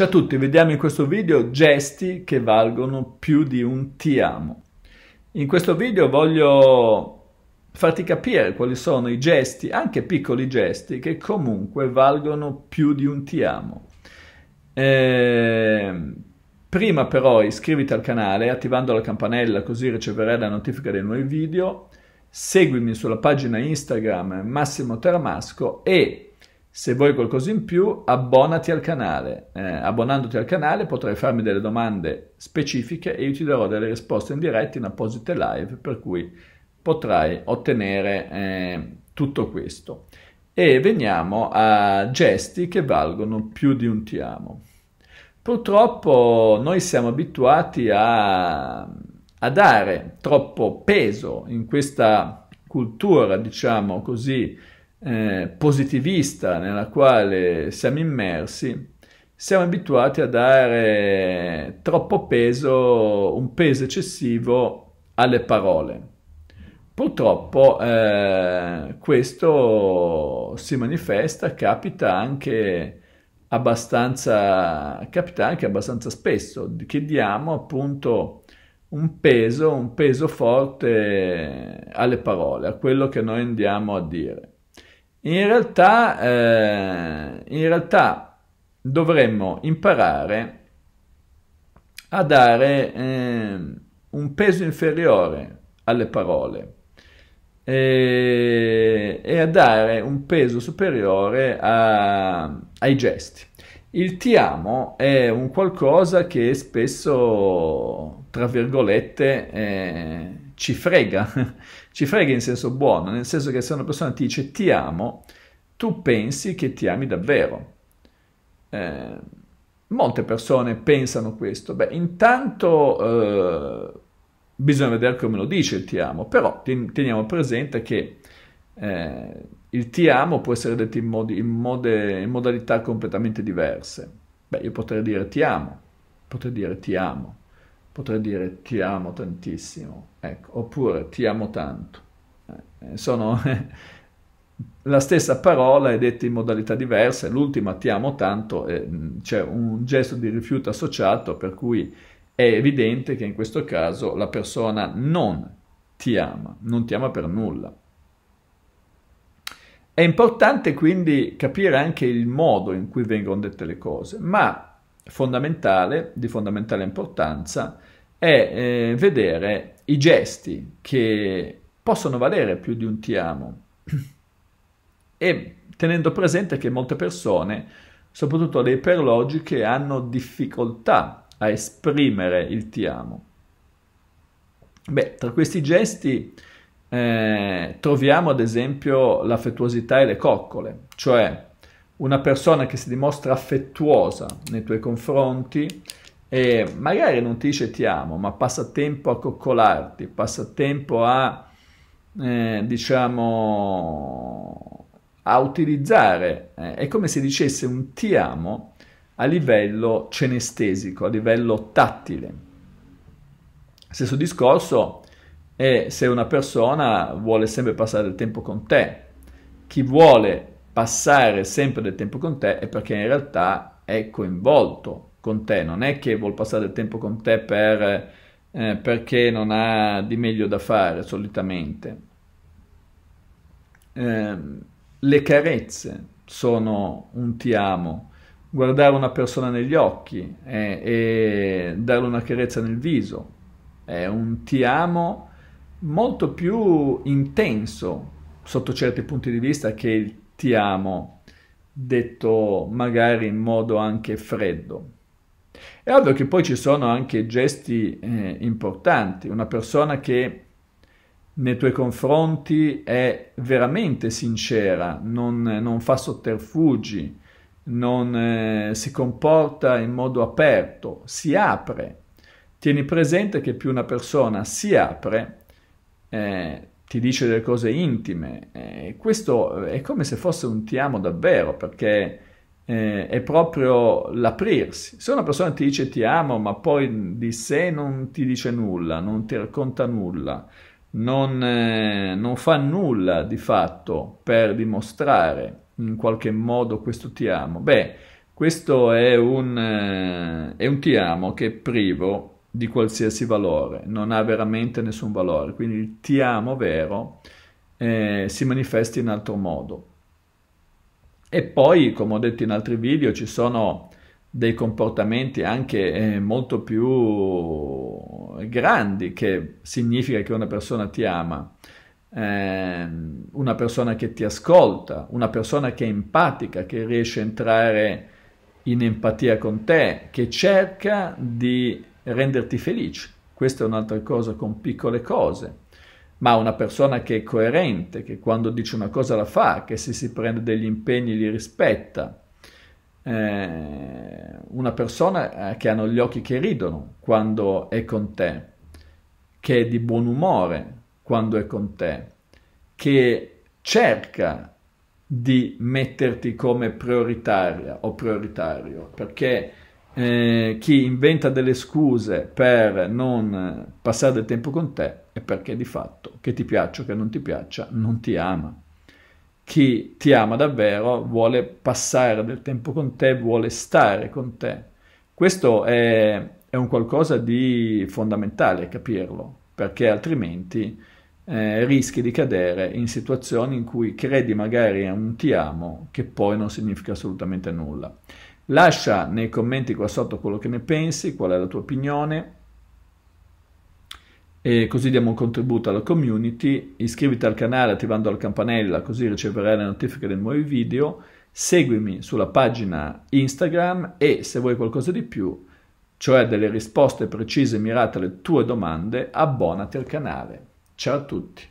Ciao a tutti, vediamo in questo video gesti che valgono più di un ti amo. In questo video voglio farti capire quali sono i gesti, anche piccoli gesti, che comunque valgono più di un ti amo. Eh, prima però iscriviti al canale attivando la campanella così riceverai la notifica dei nuovi video. Seguimi sulla pagina Instagram Massimo Teramasco e se vuoi qualcosa in più, abbonati al canale. Eh, abbonandoti al canale potrai farmi delle domande specifiche e io ti darò delle risposte in diretta in apposite live, per cui potrai ottenere eh, tutto questo. E veniamo a gesti che valgono più di un ti amo. Purtroppo noi siamo abituati a, a dare troppo peso in questa cultura, diciamo così, eh, positivista nella quale siamo immersi, siamo abituati a dare troppo peso, un peso eccessivo alle parole. Purtroppo eh, questo si manifesta, capita anche, capita anche abbastanza, spesso, che diamo appunto un peso, un peso forte alle parole, a quello che noi andiamo a dire. In realtà, eh, in realtà dovremmo imparare a dare eh, un peso inferiore alle parole e, e a dare un peso superiore a, ai gesti. Il ti amo è un qualcosa che spesso, tra virgolette, eh, ci frega. Ci frega in senso buono, nel senso che se una persona ti dice ti amo, tu pensi che ti ami davvero. Eh, molte persone pensano questo. Beh, intanto eh, bisogna vedere come lo dice il ti amo, però teniamo presente che eh, il ti amo può essere detto in, modi, in, mode, in modalità completamente diverse. Beh, io potrei dire ti amo, potrei dire ti amo, potrei dire ti amo tantissimo, ecco, oppure ti amo tanto. Eh, sono la stessa parola è detta in modalità diverse, l'ultima ti amo tanto, eh, c'è un gesto di rifiuto associato per cui è evidente che in questo caso la persona non ti ama, non ti ama per nulla. È importante quindi capire anche il modo in cui vengono dette le cose, ma fondamentale, di fondamentale importanza, è è eh, vedere i gesti che possono valere più di un ti amo e tenendo presente che molte persone, soprattutto le iperlogiche, hanno difficoltà a esprimere il ti amo. Beh, tra questi gesti eh, troviamo ad esempio l'affettuosità e le coccole, cioè una persona che si dimostra affettuosa nei tuoi confronti, e magari non ti dice ti amo, ma passa tempo a coccolarti, passa tempo a, eh, diciamo, a utilizzare. Eh, è come se dicesse un ti amo a livello cenestesico, a livello tattile. Stesso discorso è se una persona vuole sempre passare del tempo con te. Chi vuole passare sempre del tempo con te è perché in realtà è coinvolto con te, non è che vuol passare del tempo con te per, eh, perché non ha di meglio da fare solitamente. Eh, le carezze sono un ti amo, guardare una persona negli occhi eh, e darle una carezza nel viso è un ti amo molto più intenso sotto certi punti di vista che il ti amo detto magari in modo anche freddo. È ovvio che poi ci sono anche gesti eh, importanti, una persona che nei tuoi confronti è veramente sincera, non, non fa sotterfugi, non eh, si comporta in modo aperto, si apre. Tieni presente che più una persona si apre, eh, ti dice delle cose intime. Eh, questo è come se fosse un ti amo davvero, perché eh, è proprio l'aprirsi. Se una persona ti dice ti amo, ma poi di sé non ti dice nulla, non ti racconta nulla, non, eh, non fa nulla di fatto per dimostrare in qualche modo questo ti amo, beh, questo è un, eh, è un ti amo che è privo di qualsiasi valore, non ha veramente nessun valore. Quindi il ti amo vero eh, si manifesta in altro modo. E poi, come ho detto in altri video, ci sono dei comportamenti anche eh, molto più grandi che significa che una persona ti ama, eh, una persona che ti ascolta, una persona che è empatica, che riesce a entrare in empatia con te, che cerca di renderti felice. Questa è un'altra cosa con piccole cose ma una persona che è coerente, che quando dice una cosa la fa, che se si prende degli impegni li rispetta, eh, una persona eh, che hanno gli occhi che ridono quando è con te, che è di buon umore quando è con te, che cerca di metterti come prioritaria o prioritario, perché eh, chi inventa delle scuse per non passare del tempo con te è perché di fatto, che ti piaccia o che non ti piaccia, non ti ama. Chi ti ama davvero vuole passare del tempo con te, vuole stare con te. Questo è, è un qualcosa di fondamentale capirlo, perché altrimenti eh, rischi di cadere in situazioni in cui credi magari a un ti amo che poi non significa assolutamente nulla. Lascia nei commenti qua sotto quello che ne pensi, qual è la tua opinione, e così diamo un contributo alla community. Iscriviti al canale attivando la campanella così riceverai le notifiche dei nuovi video. Seguimi sulla pagina Instagram e se vuoi qualcosa di più, cioè delle risposte precise e mirate alle tue domande, abbonati al canale. Ciao a tutti!